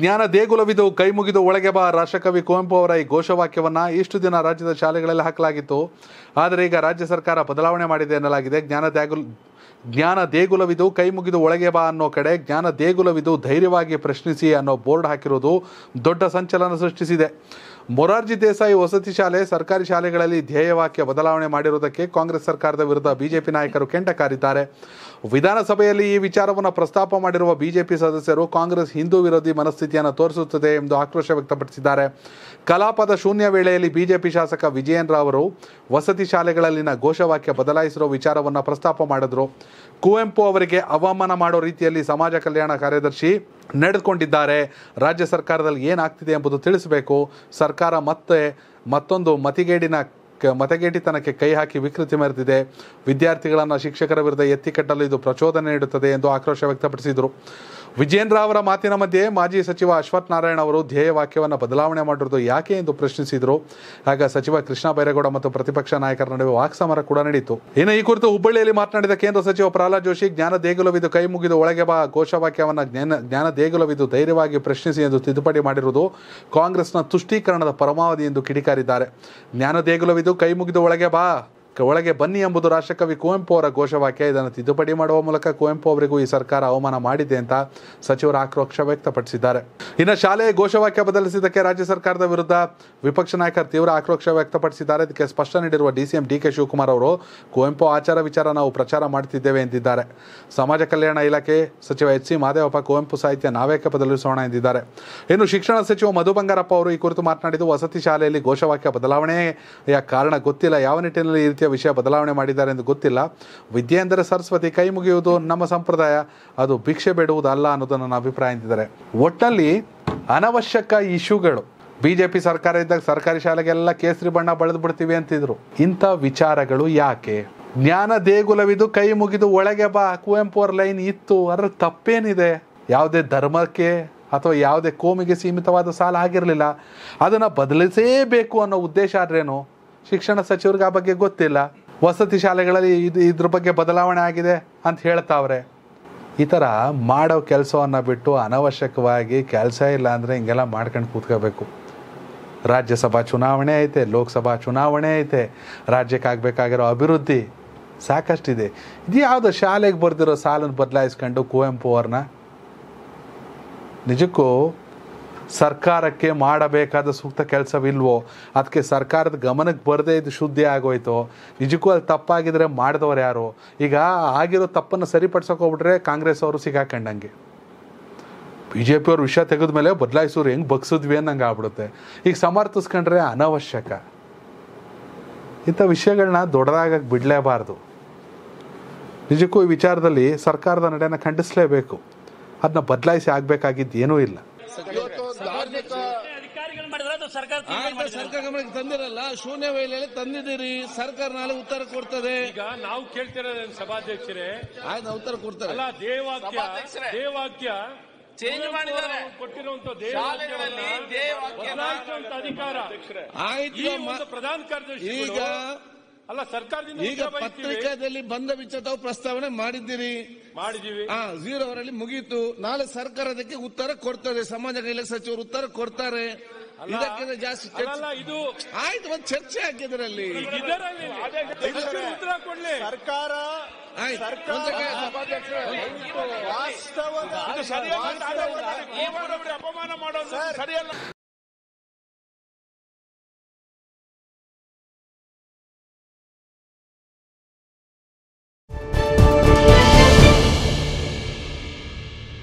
ಜ್ಞಾನ ದೇಗುಲವಿದು ಕೈ ಮುಗಿದು ಒಳಗೆ ಬಾ ರಾಷ್ಟ್ರಕವಿ ಕುವೆಂಪು ಅವರ ಈ ಘೋಷವಾಕ್ಯವನ್ನು ಇಷ್ಟು ದಿನ ರಾಜ್ಯದ ಶಾಲೆಗಳಲ್ಲಿ ಹಾಕಲಾಗಿತ್ತು ಆದರೆ ಈಗ ರಾಜ್ಯ ಸರ್ಕಾರ ಬದಲಾವಣೆ ಮಾಡಿದೆ ಎನ್ನಲಾಗಿದೆ ಜ್ಞಾನ ದೇಗುಲ್ ಜ್ಞಾನ ದೇಗುಲವಿದು ಕೈ ಮುಗಿದು ಒಳಗೆ ಬಾ ಅನ್ನೋ ಕಡೆ ಜ್ಞಾನ ದೇಗುಲವಿದು ಧೈರ್ಯವಾಗಿ ಪ್ರಶ್ನಿಸಿ ಅನ್ನೋ ಬೋರ್ಡ್ ಹಾಕಿರೋದು ದೊಡ್ಡ ಸಂಚಲನ ಸೃಷ್ಟಿಸಿದೆ ಮೊರಾರ್ಜಿ ದೇಸಾಯಿ ವಸತಿ ಶಾಲೆ ಸರ್ಕಾರಿ ಶಾಲೆಗಳಲ್ಲಿ ಧ್ಯೇಯವಾಕ್ಯ ಬದಲಾವಣೆ ಮಾಡಿರುವುದಕ್ಕೆ ಕಾಂಗ್ರೆಸ್ ಸರ್ಕಾರದ ವಿರುದ್ಧ ಬಿಜೆಪಿ ನಾಯಕರು ಕೆಂಟ ಕಾರಿದ್ದಾರೆ ವಿಧಾನಸಭೆಯಲ್ಲಿ ಈ ವಿಚಾರವನ್ನು ಪ್ರಸ್ತಾಪ ಮಾಡಿರುವ ಬಿಜೆಪಿ ಸದಸ್ಯರು ಕಾಂಗ್ರೆಸ್ ಹಿಂದೂ ವಿರೋಧಿ ಮನಸ್ಥಿತಿಯನ್ನು ತೋರಿಸುತ್ತದೆ ಎಂದು ಆಕ್ರೋಶ ವ್ಯಕ್ತಪಡಿಸಿದ್ದಾರೆ ಕಲಾಪದ ಶೂನ್ಯ ವೇಳೆಯಲ್ಲಿ ಬಿಜೆಪಿ ಶಾಸಕ ವಿಜಯನ್ ಅವರು ವಸತಿ ಶಾಲೆಗಳಲ್ಲಿನ ಘೋಷವಾಕ್ಯ ಬದಲಾಯಿಸಿರುವ ವಿಚಾರವನ್ನು ಪ್ರಸ್ತಾಪ ಮಾಡಿದರು ಕುವೆಂಪು ಅವರಿಗೆ ಅವಮಾನ ಮಾಡೋ ರೀತಿಯಲ್ಲಿ ಸಮಾಜ ಕಲ್ಯಾಣ ಕಾರ್ಯದರ್ಶಿ ನಡೆದುಕೊಂಡಿದ್ದಾರೆ ರಾಜ್ಯ ಸರ್ಕಾರದಲ್ಲಿ ಏನಾಗ್ತಿದೆ ಎಂಬುದು ತಿಳಿಸಬೇಕು ಸರ್ಕಾರ ಮತ್ತೆ ಮತ್ತೊಂದು ಮತಿಗೇಡಿನ ಮತಗೇಟಿತನಕ್ಕೆ ಕೈ ಹಾಕಿ ವಿಕೃತಿ ಮೆರೆದಿದೆ ವಿದ್ಯಾರ್ಥಿಗಳನ್ನು ಶಿಕ್ಷಕರ ವಿರುದ್ಧ ಎತ್ತಿಕಟ್ಟಲು ಇದು ಪ್ರಚೋದನೆ ನೀಡುತ್ತದೆ ಎಂದು ಆಕ್ರೋಶ ವ್ಯಕ್ತಪಡಿಸಿದರು ವಿಜೇಂದ್ರ ಅವರ ಮಾತಿನ ಮಧ್ಯೆ ಮಾಜಿ ಸಚಿವ ಅಶ್ವಥ್ ನಾರಾಯಣ ಅವರು ಧ್ಯೇಯ ವಾಕ್ಯವನ್ನು ಬದಲಾವಣೆ ಮಾಡಿರುವುದು ಯಾಕೆ ಎಂದು ಪ್ರಶ್ನಿಸಿದರು ಆಗ ಸಚಿವ ಕೃಷ್ಣ ಬೈರೇಗೌಡ ಮತ್ತು ಪ್ರತಿಪಕ್ಷ ನಾಯಕರ ನಡುವೆ ವಾಕ್ಸಮರ ಕೂಡ ನಡೆಯಿತು ಇನ್ನು ಈ ಕುರಿತು ಹುಬ್ಬಳ್ಳಿಯಲ್ಲಿ ಮಾತನಾಡಿದ ಕೇಂದ್ರ ಸಚಿವ ಪ್ರಹ್ಲಾದ್ ಜೋಶಿ ಜ್ಞಾನ ದೇಗುಲವಿದು ಕೈ ಮುಗಿದು ಒಳಗೆ ಬಾ ಘೋಷವಾಕ್ಯವನ್ನು ಜ್ಞಾನ ಜ್ಞಾನ ದೇಗುಲವಿದು ಧೈರ್ಯವಾಗಿ ಪ್ರಶ್ನಿಸಿ ಎಂದು ತಿದ್ದುಪಡಿ ಮಾಡಿರುವುದು ಕಾಂಗ್ರೆಸ್ನ ತುಷ್ಟೀಕರಣದ ಪರಮಾವಧಿ ಎಂದು ಕಿಡಿಕಾರಿದ್ದಾರೆ ಜ್ಞಾನ ದೇಗುಲವಿದು ಕೈ ಮುಗಿದು ಒಳಗೆ ಬಾ ಒಳಗೆ ಬನ್ನಿ ಎಂಬುದು ರಾಷ್ಟ್ರಕವಿ ಕುವೆಂಪು ಅವರ ಘೋಷವಾಕ್ಯ ಇದನ್ನು ತಿದ್ದುಪಡಿ ಮಾಡುವ ಮೂಲಕ ಕುವೆಂಪು ಅವರಿಗೂ ಈ ಸರ್ಕಾರ ಅವಮಾನ ಮಾಡಿದೆ ಅಂತ ಸಚಿವರು ಆಕ್ರೋಶ ವ್ಯಕ್ತಪಡಿಸಿದ್ದಾರೆ ಇನ್ನು ಶಾಲೆಯ ಘೋಷವಾಕ್ಯ ಬದಲಿಸಿದ್ದಕ್ಕೆ ರಾಜ್ಯ ಸರ್ಕಾರದ ವಿರುದ್ಧ ವಿಪಕ್ಷ ನಾಯಕರು ತೀವ್ರ ಆಕ್ರೋಶ ವ್ಯಕ್ತಪಡಿಸಿದ್ದಾರೆ ಇದಕ್ಕೆ ಸ್ಪಷ್ಟ ನೀಡಿರುವ ಡಿಸಿಎಂ ಡಿ ಕೆ ಶಿವಕುಮಾರ್ ಅವರು ಕುವೆಂಪು ಆಚಾರ ವಿಚಾರ ನಾವು ಪ್ರಚಾರ ಮಾಡ್ತಿದ್ದೇವೆ ಎಂದಿದ್ದಾರೆ ಸಮಾಜ ಕಲ್ಯಾಣ ಇಲಾಖೆ ಸಚಿವ ಎಚ್ ಸಿ ಮಾದೇವಪ್ಪ ಕುವೆಂಪು ಸಾಹಿತ್ಯ ನಾವೇಕೆ ಬದಲಿಸೋಣ ಎಂದಿದ್ದಾರೆ ಇನ್ನು ಶಿಕ್ಷಣ ಸಚಿವ ಮಧು ಬಂಗಾರಪ್ಪ ಅವರು ಈ ಕುರಿತು ಮಾತನಾಡಿದ್ದು ವಸತಿ ಶಾಲೆಯಲ್ಲಿ ಘೋಷವಾಕ್ಯ ಬದಲಾವಣೆಯ ಕಾರಣ ಗೊತ್ತಿಲ್ಲ ಯಾವ ನಿಟ್ಟಿನಲ್ಲಿ ಈ ವಿಷಯ ಬದಲಾವಣೆ ಮಾಡಿದ್ದಾರೆ ಎಂದು ಗೊತ್ತಿಲ್ಲ ವಿದ್ಯೆ ಎಂದರೆ ಸರಸ್ವತಿ ಕೈ ಮುಗಿಯುವುದು ನಮ್ಮ ಸಂಪ್ರದಾಯ ಅದು ಭಿಕ್ಷೆ ಬೇಡುವುದಲ್ಲ ಅನ್ನೋದು ನನ್ನ ಅಭಿಪ್ರಾಯ ಎಂದಿದ್ದಾರೆ ಒಟ್ಟಲ್ಲಿ ಅನವಶ್ಯಕ ಇಶ್ಯೂಗಳು ಬಿಜೆಪಿ ಸರ್ಕಾರ ಇದ್ದಾಗ ಸರ್ಕಾರಿ ಶಾಲೆಗೆಲ್ಲ ಕೇಸರಿ ಬಣ್ಣ ಬಳಿದು ಬಿಡ್ತೀವಿ ಅಂತಿದ್ರು ಇಂಥ ವಿಚಾರಗಳು ಯಾಕೆ ಜ್ಞಾನ ದೇಗುಲವಿದು ಕೈ ಮುಗಿದು ಒಳಗೆ ಬಾ ಕುವೆಂಪು ಅವ್ರ ಲೈನ್ ಇತ್ತು ಅದರ ತಪ್ಪೇನಿದೆ ಯಾವುದೇ ಧರ್ಮಕ್ಕೆ ಅಥವಾ ಯಾವುದೇ ಕೋಮಿಗೆ ಸೀಮಿತವಾದ ಸಾಲ ಆಗಿರಲಿಲ್ಲ ಅದನ್ನು ಬದಲಿಸೇಬೇಕು ಅನ್ನೋ ಉದ್ದೇಶ ಆದ್ರೇನು ಶಿಕ್ಷಣ ಸಚಿವರಿಗೆ ಆ ಬಗ್ಗೆ ಗೊತ್ತಿಲ್ಲ ವಸತಿ ಶಾಲೆಗಳಲ್ಲಿ ಇದು ಇದ್ರ ಬಗ್ಗೆ ಬದಲಾವಣೆ ಆಗಿದೆ ಅಂತ ಹೇಳ್ತಾವ್ರೆ ಈ ಥರ ಮಾಡೋ ಕೆಲಸವನ್ನು ಬಿಟ್ಟು ಅನವಶ್ಯಕವಾಗಿ ಕೆಲಸ ಇಲ್ಲ ಅಂದರೆ ಹಿಂಗೆಲ್ಲ ಮಾಡ್ಕೊಂಡು ಕೂತ್ಕೋಬೇಕು ರಾಜ್ಯಸಭಾ ಚುನಾವಣೆ ಐತೆ ಲೋಕಸಭಾ ಚುನಾವಣೆ ಐತೆ ರಾಜ್ಯಕ್ಕೆ ಅಭಿವೃದ್ಧಿ ಸಾಕಷ್ಟಿದೆ ಇದು ಯಾವುದೋ ಶಾಲೆಗೆ ಬರ್ದಿರೋ ಸಾಲನ್ನು ಬದಲಾಯಿಸ್ಕೊಂಡು ಕುವೆಂಪು ಅವ್ರನ್ನ ನಿಜಕ್ಕೂ ಸರ್ಕಾರಕ್ಕೆ ಮಾಡಬೇಕಾದ ಸೂಕ್ತ ಕೆಲಸವಿಲ್ವೋ ಅದಕ್ಕೆ ಸರ್ಕಾರದ ಗಮನಕ್ಕೆ ಬರದೇ ಇದು ಶುದ್ಧಿ ಆಗೋಯ್ತು ನಿಜಕ್ಕೂ ಅಲ್ಲಿ ತಪ್ಪಾಗಿದ್ರೆ ಮಾಡಿದವರು ಯಾರು ಈಗ ಆಗಿರೋ ತಪ್ಪನ್ನು ಸರಿಪಡಿಸೋಕೆ ಹೋಗ್ಬಿಟ್ರೆ ಕಾಂಗ್ರೆಸ್ ಅವರು ಸಿಗಾಕಂಡಂಗೆ ಬಿ ಜೆ ಪಿಯವ್ರ ವಿಷಯ ಮೇಲೆ ಬದಲಾಯಿಸೋರು ಹೆಂಗೆ ಬಗ್ಸಿದ್ವಿ ಅನ್ನಂಗೆ ಆಗ್ಬಿಡುತ್ತೆ ಈಗ ಸಮರ್ಥಿಸ್ಕೊಂಡ್ರೆ ಅನವಶ್ಯಕ ಇಂಥ ವಿಷಯಗಳನ್ನ ದೊಡ್ಡದಾಗಕ್ಕೆ ಬಿಡಲೇಬಾರ್ದು ನಿಜಕ್ಕೂ ಈ ವಿಚಾರದಲ್ಲಿ ಸರ್ಕಾರದ ನಡೆಯನ್ನು ಖಂಡಿಸಲೇಬೇಕು ಅದನ್ನ ಬದಲಾಯಿಸಿ ಆಗಬೇಕಾಗಿದ್ದು ಏನೂ ಇಲ್ಲ ಸರ್ಕಾರ ಸರ್ಕಾರ ಗಮನಕ್ಕೆ ತಂದಿರಲ್ಲ ಶೂನ್ಯ ವೇಳೆಯಲ್ಲಿ ತಂದಿದ್ದೀರಿ ಸರ್ಕಾರ ನಾಳೆ ಉತ್ತರ ಕೊಡ್ತದೆ ಈಗ ನಾವು ಕೇಳ್ತಿರೋದು ಸಭಾಧ್ಯಕ್ಷರೇ ಆಯ್ತು ಉತ್ತರ ಕೊಡ್ತಾರೆ ಅಲ್ಲ ದೇವಾಕ್ಯ ದೇವಾಕ್ಯ ಚೇಂಜ್ ಮಾಡಿದ್ದಾರೆ ಕೊಟ್ಟಿರುವಂತ ಅಧಿಕಾರ ಆಯ್ತು ಪ್ರಧಾನ ಕಾರ್ಯದರ್ಶಿ ಈಗ ಅಲ್ಲ ಸರ್ಕಾರದಿಂದ ಈಗ ಪತ್ರಿಕಾದಲ್ಲಿ ಬಂದ ವಿಚಾರ ಪ್ರಸ್ತಾವನೆ ಮಾಡಿದ್ದೀರಿ ಮಾಡಿದೀವಿ ಹಾ ಜೀರೋ ಅವರಲ್ಲಿ ಮುಗೀತು ನಾಳೆ ಸರ್ಕಾರ ಅದಕ್ಕೆ ಉತ್ತರ ಕೊಡ್ತದೆ ಸಮಾಜ ಕಲ್ಯಾಣ ಸಚಿವರು ಉತ್ತರ ಕೊಡ್ತಾರೆ ಇದಕ್ಕಿಂತ ಜಾಸ್ತಿ ಇದು ಆಯ್ತು ಒಂದು ಚರ್ಚೆ ಹಾಕಿದ್ರಲ್ಲಿ ಉತ್ತರ ಸರ್ಕಾರ ಅಪಮಾನ ಮಾಡೋದು ಸರಿಯಲ್ಲ